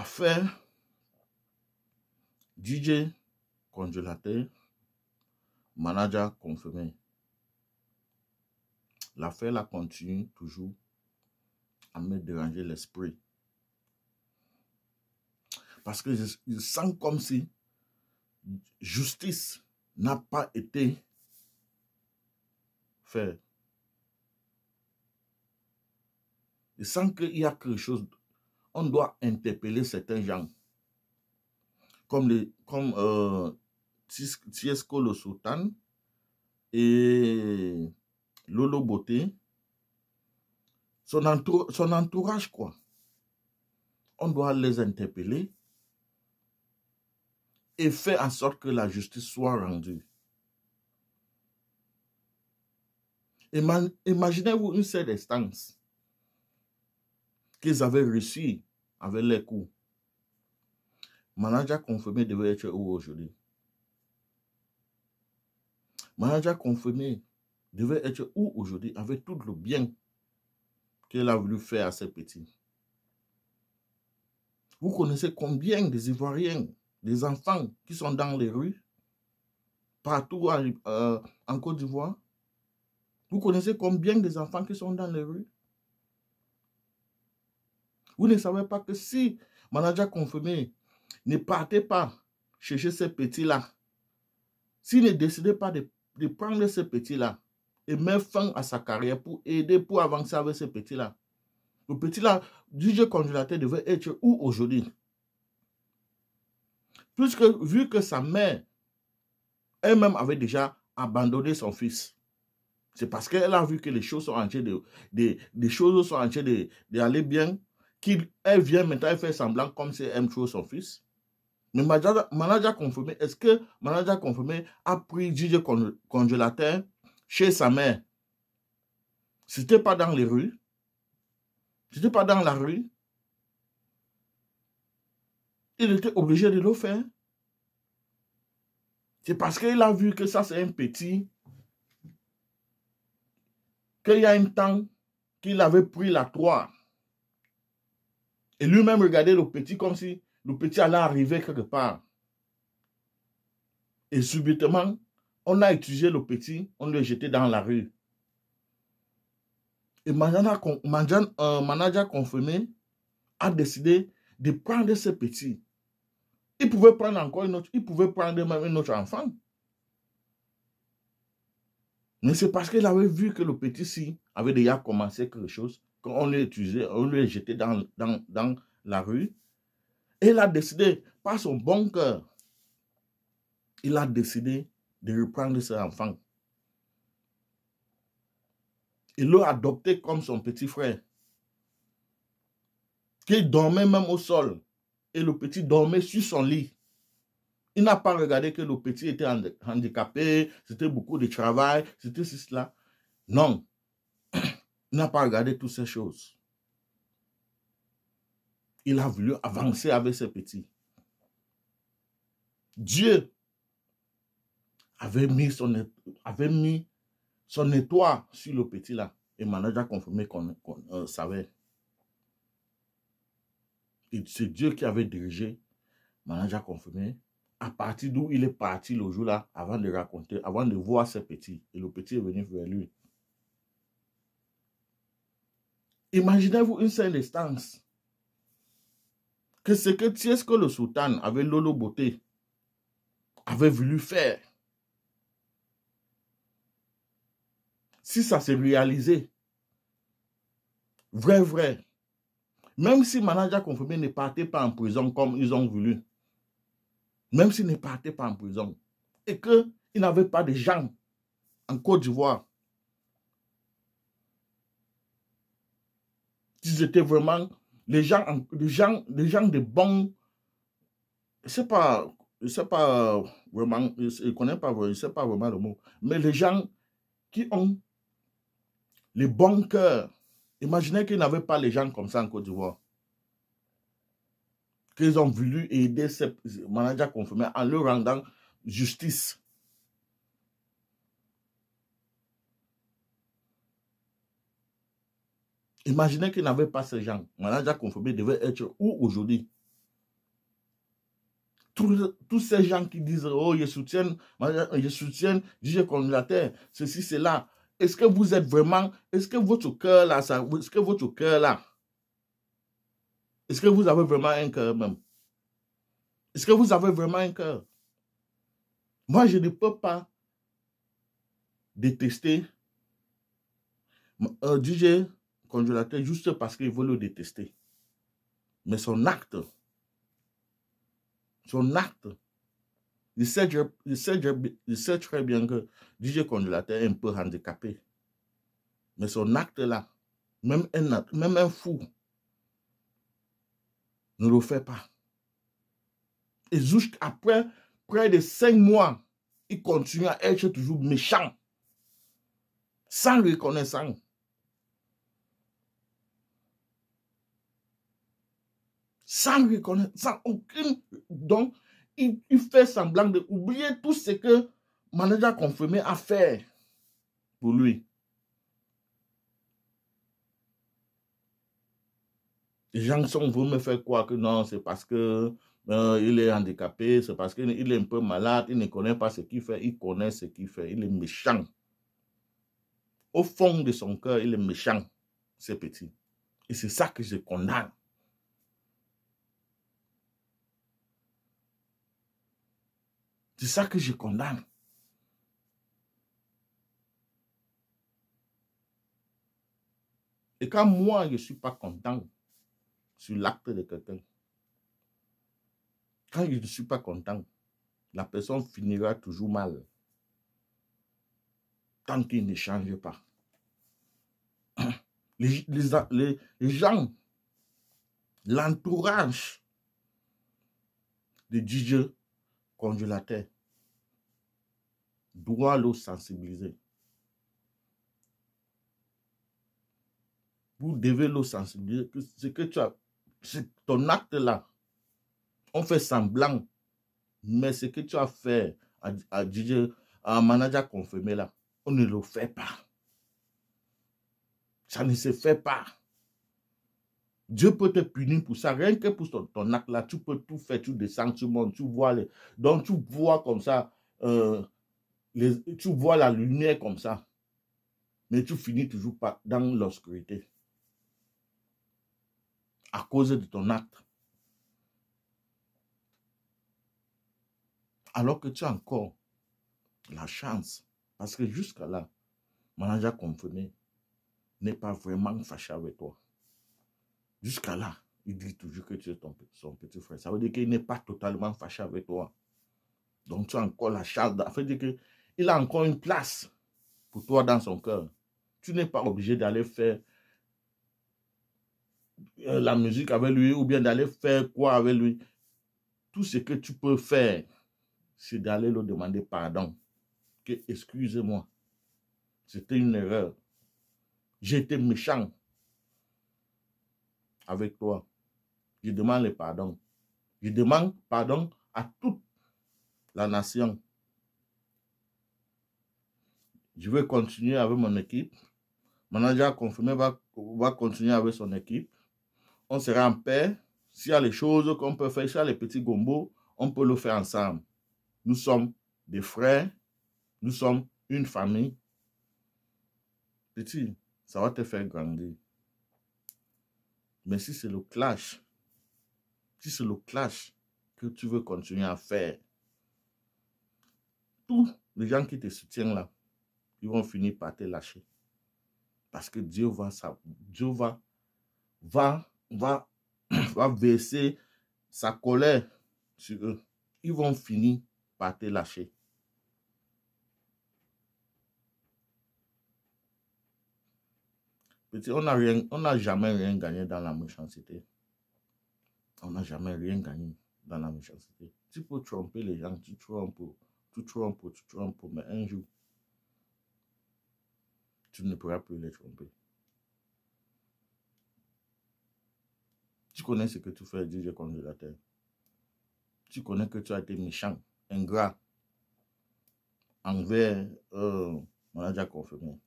affaire DJ congélateur, manager confirmé. L'affaire la continue toujours à me déranger l'esprit. Parce que je, je sens comme si justice n'a pas été faite. Je sens qu'il y a quelque chose on doit interpeller certains gens. Comme, les, comme euh, Tiesco le Sultan et Lolo Beauté. Son, son entourage, quoi. On doit les interpeller et faire en sorte que la justice soit rendue. Imaginez-vous une seule instance qu'ils avaient reçu avec les coups. Manager confirmé devait être où aujourd'hui? Manager confirmé devait être où aujourd'hui avec tout le bien qu'elle a voulu faire à ses petits? Vous connaissez combien des Ivoiriens, des enfants qui sont dans les rues, partout euh, en Côte d'Ivoire? Vous connaissez combien des enfants qui sont dans les rues? Vous ne savez pas que si manager confirmé ne partait pas chercher ces petits-là, s'il ne décidait pas de, prendre ce petits-là et mettre fin à sa carrière pour aider, pour avancer avec ce petit là le petit-là, du jeu congélateur devait être où aujourd'hui Puisque vu que sa mère elle-même avait déjà abandonné son fils, c'est parce qu'elle a vu que les choses sont en de, les choses sont en train d'aller bien qu'elle vient maintenant et fait semblant comme si elle aime son fils. Mais manager, manager confirmé, est-ce que manager confirmé a pris du congélateur chez sa mère C'était pas dans les rues. C'était pas dans la rue. Il était obligé de le faire. C'est parce qu'il a vu que ça, c'est un petit. Qu'il y a un temps qu'il avait pris la toile et lui-même regardait le petit comme si le petit allait arriver quelque part. Et subitement, on a étudié le petit, on l'a jeté dans la rue. Et Manjana, un euh, manager confirmé a décidé de prendre ce petit. Il pouvait prendre encore une autre, il pouvait prendre même un autre enfant. Mais c'est parce qu'il avait vu que le petit-ci avait déjà commencé quelque chose qu'on l'a utilisé, on l'a jeté dans, la rue. Et il a décidé, par son bon cœur, il a décidé de reprendre ses enfants. Il l'a adopté comme son petit frère, qui dormait même au sol. Et le petit dormait sur son lit. Il n'a pas regardé que le petit était handicapé, c'était beaucoup de travail, c'était cela. Non, n'a pas regardé toutes ces choses. Il a voulu avancer avec ses petits. Dieu avait mis son, avait mis son étoile sur le petit là. Et Manager a confirmé qu'on qu euh, savait. c'est Dieu qui avait dirigé. Manager a confirmé. À partir d'où il est parti le jour là, avant de raconter, avant de voir ses petits. Et le petit est venu vers lui. Imaginez-vous une seule instance. Que ce que c'est que le sultan avait Lolo Beauté avait voulu faire. Si ça s'est réalisé, vrai, vrai, même si manager confirmé ne partait pas en prison comme ils ont voulu, même s'il ne partait pas en prison, et qu'il n'avait pas de gens en Côte d'Ivoire, Ils étaient vraiment les gens, les gens, les gens de bons, c'est pas, c'est pas vraiment, je connais pas, c'est pas vraiment le mot, mais les gens qui ont les bons cœurs. Imaginez qu'ils n'avaient pas les gens comme ça en Côte d'Ivoire. Qu'ils ont voulu aider ces managers confirmés en leur rendant justice. Imaginez qu'il n'avait pas ces gens. Maintenant, Jacques confirmé, devait être où aujourd'hui tous, ces gens qui disent Oh, je soutiens, je soutiens, l'a terre ceci, cela. Est-ce que vous êtes vraiment, est-ce que votre cœur là, est-ce que votre cœur là, est-ce que vous avez vraiment un cœur même Est-ce que vous avez vraiment un cœur Moi, je ne peux pas détester euh, DJ congélateur juste parce qu'il veut le détester. Mais son acte, son acte, il sait, très bien que DJ congélateur est un peu handicapé. Mais son acte là, même un, même un fou, ne le fait pas. Et jusqu'après près de cinq mois, il continue à être toujours méchant, sans le reconnaissant. sans aucun aucune don, il, fait semblant d'oublier tout ce que manager confirmé a fait pour lui. Les gens sont vous me faire croire que non, c'est parce que euh, il est handicapé, c'est parce qu'il est un peu malade, il ne connaît pas ce qu'il fait, il connaît ce qu'il fait, il est méchant. Au fond de son cœur, il est méchant, ce petit. Et c'est ça que je condamne. C'est ça que je condamne. Et quand moi, je ne suis pas content sur l'acte de quelqu'un, quand je ne suis pas content, la personne finira toujours mal. Tant qu'il ne change pas. Les, gens, l'entourage de la terre doit le sensibiliser. Vous devez le sensibiliser ce que tu as, ton acte-là, on fait semblant, mais ce que tu as fait à, à, à un manager confirmé là, on ne le fait pas. Ça ne se fait pas. Dieu peut te punir pour ça. Rien que pour ton, acte là, tu peux tout faire, tu descends, tu montes, tu vois. Les... Donc tu vois comme ça euh, tu vois la lumière comme ça, mais tu finis toujours pas dans l'obscurité à cause de ton acte. Alors que tu as encore la chance, parce que jusqu'à là, Manager Confirmé n'est pas vraiment fâché avec toi. Jusqu'à là, il dit toujours que tu es son petit frère. Ça veut dire qu'il n'est pas totalement fâché avec toi. Donc tu as encore la chance. Ça veut dire que il a encore une place pour toi dans son cœur. Tu n'es pas obligé d'aller faire euh, la musique avec lui ou bien d'aller faire quoi avec lui. Tout ce que tu peux faire, c'est d'aller lui demander pardon. Que excusez-moi, c'était une erreur. J'étais méchant avec toi. Je demande le pardon. Je demande pardon à toute la nation je veux continuer avec mon équipe. Mon manager confirmé va, va continuer avec son équipe. On sera en paix. S'il y a les choses qu'on peut faire, s'il y a les petits gombos, on peut le faire ensemble. Nous sommes des frères. Nous sommes une famille. Petit, ça va te faire grandir. Mais si c'est le clash, si c'est le clash que tu veux continuer à faire, tous les gens qui te soutiennent là, ils vont finir par te lâcher. Parce que Dieu va, ça, Dieu va, va, va, va verser sa colère sur eux. Ils vont finir par te lâcher. Petit, on n'a jamais rien gagné dans la méchanceté. On n'a jamais rien gagné dans la méchanceté. Tu peux tromper les gens, tu trompes, tu trompes, tu trompes, mais un jour, tu ne pourras plus les tromper. Tu connais ce que tu fais, la terre. Tu connais que tu as été méchant, ingrat, envers, euh, on a déjà confirmé.